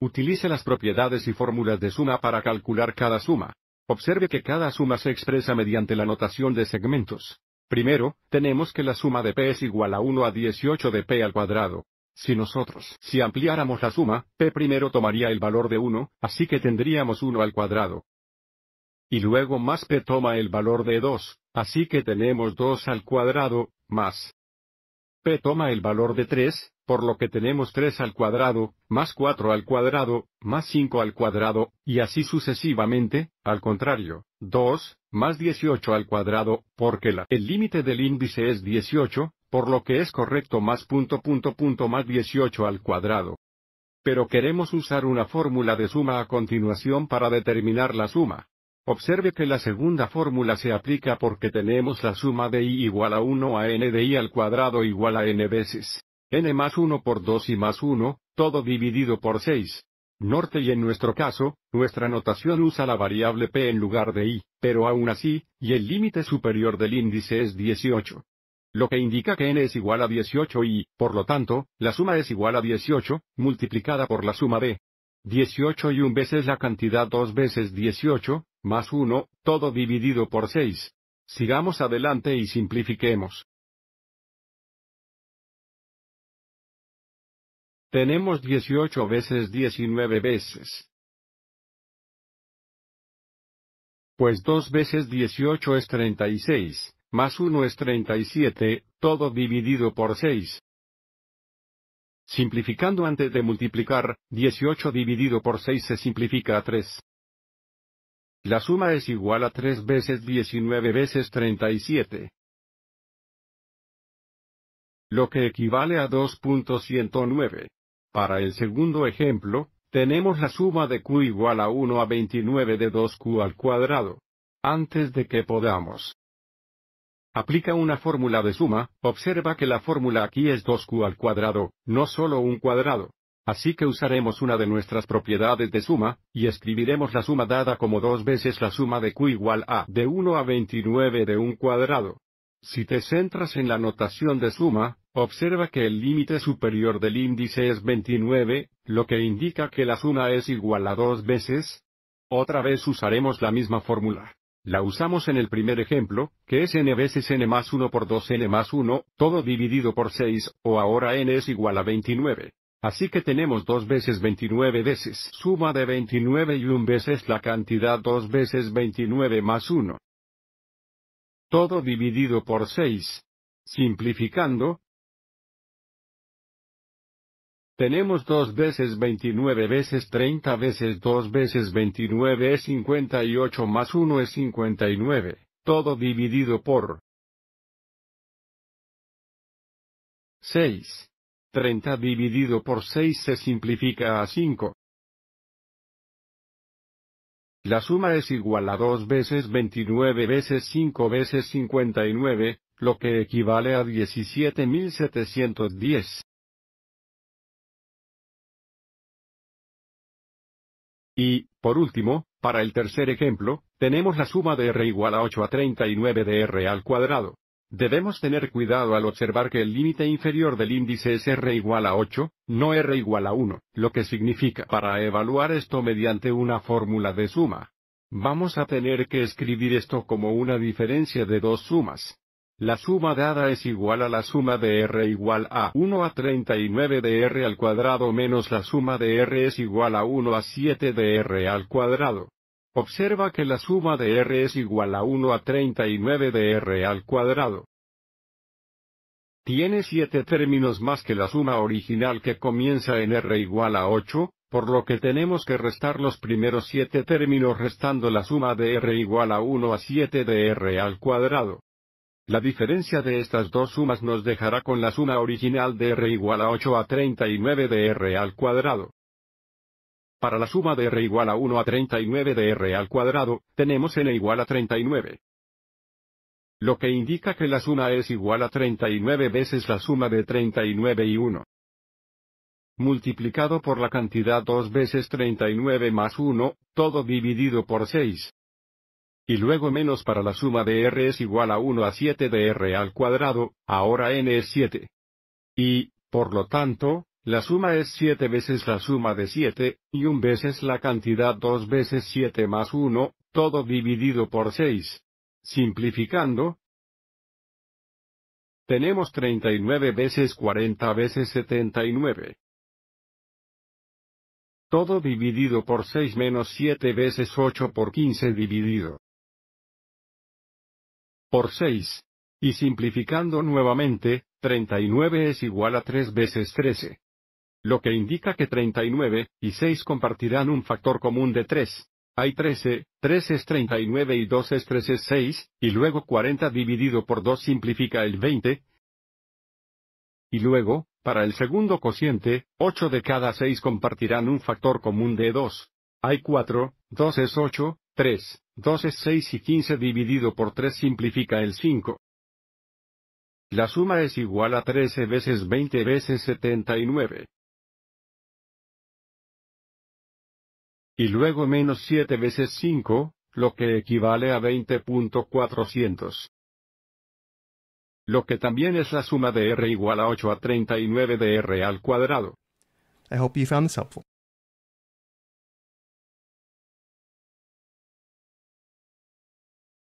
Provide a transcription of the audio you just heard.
Utilice las propiedades y fórmulas de suma para calcular cada suma. Observe que cada suma se expresa mediante la notación de segmentos. Primero, tenemos que la suma de p es igual a 1 a 18 de p al cuadrado. Si nosotros, si ampliáramos la suma, p primero tomaría el valor de 1, así que tendríamos 1 al cuadrado. Y luego más p toma el valor de 2, así que tenemos 2 al cuadrado, más p toma el valor de 3, por lo que tenemos 3 al cuadrado, más 4 al cuadrado, más 5 al cuadrado, y así sucesivamente, al contrario, 2, más 18 al cuadrado, porque el límite del índice es 18, por lo que es correcto más punto punto punto más 18 al cuadrado. Pero queremos usar una fórmula de suma a continuación para determinar la suma. Observe que la segunda fórmula se aplica porque tenemos la suma de i igual a 1 a n de i al cuadrado igual a n veces n más 1 por 2 y más 1, todo dividido por 6. Norte y en nuestro caso, nuestra notación usa la variable p en lugar de i, pero aún así, y el límite superior del índice es 18. Lo que indica que n es igual a 18 y, por lo tanto, la suma es igual a 18, multiplicada por la suma de 18 y 1 veces la cantidad 2 veces 18, más 1, todo dividido por 6. Sigamos adelante y simplifiquemos. Tenemos 18 veces 19 veces. Pues 2 veces 18 es 36, más 1 es 37, todo dividido por 6. Simplificando antes de multiplicar, 18 dividido por 6 se simplifica a 3. La suma es igual a 3 veces 19 veces 37. Lo que equivale a 2.109. Para el segundo ejemplo, tenemos la suma de q igual a 1 a 29 de 2q al cuadrado. Antes de que podamos aplica una fórmula de suma, observa que la fórmula aquí es 2q al cuadrado, no solo un cuadrado. Así que usaremos una de nuestras propiedades de suma, y escribiremos la suma dada como dos veces la suma de q igual a de 1 a 29 de un cuadrado. Si te centras en la notación de suma, observa que el límite superior del índice es 29, lo que indica que la suma es igual a dos veces. Otra vez usaremos la misma fórmula. La usamos en el primer ejemplo, que es n veces n más 1 por 2n más 1, todo dividido por 6, o ahora n es igual a 29. Así que tenemos dos veces 29 veces suma de 29 y un veces la cantidad dos veces 29 más 1. Todo dividido por 6. Simplificando, tenemos dos veces 29 veces 30 veces 2 veces 29 es 58 más 1 es 59, todo dividido por 6. 30 dividido por 6 se simplifica a 5. La suma es igual a 2 veces 29 veces 5 veces 59, lo que equivale a 17.710. Y, por último, para el tercer ejemplo, tenemos la suma de r igual a 8 a 39 de r al cuadrado. Debemos tener cuidado al observar que el límite inferior del índice es R igual a 8, no R igual a 1, lo que significa para evaluar esto mediante una fórmula de suma. Vamos a tener que escribir esto como una diferencia de dos sumas. La suma dada es igual a la suma de R igual a 1 a 39 de R al cuadrado menos la suma de R es igual a 1 a 7 de R al cuadrado. Observa que la suma de r es igual a 1 a 39 de r al cuadrado. Tiene 7 términos más que la suma original que comienza en r igual a 8, por lo que tenemos que restar los primeros 7 términos restando la suma de r igual a 1 a 7 de r al cuadrado. La diferencia de estas dos sumas nos dejará con la suma original de r igual a 8 a 39 de r al cuadrado. Para la suma de r igual a 1 a 39 de r al cuadrado, tenemos n igual a 39. Lo que indica que la suma es igual a 39 veces la suma de 39 y 1. Multiplicado por la cantidad 2 veces 39 más 1, todo dividido por 6 y luego menos para la suma de r es igual a 1 a 7 de r al cuadrado, ahora n es 7. Y, por lo tanto, la suma es 7 veces la suma de 7, y 1 veces la cantidad 2 veces 7 más 1, todo dividido por 6. Simplificando, tenemos 39 veces 40 veces 79. Todo dividido por 6 menos 7 veces 8 por 15 dividido por 6. Y simplificando nuevamente, 39 es igual a 3 veces 13 lo que indica que 39 y 6 compartirán un factor común de 3. Hay 13, 3 es 39 y 2 es 3 es 6, y luego 40 dividido por 2 simplifica el 20. Y luego, para el segundo cociente, 8 de cada 6 compartirán un factor común de 2. Hay 4, 2 es 8, 3, 2 es 6 y 15 dividido por 3 simplifica el 5. La suma es igual a 13 veces 20 veces 79. y luego menos 7 veces 5, lo que equivale a 20.400. Lo que también es la suma de r igual a 8 a 39 de r al cuadrado. I hope you found this helpful.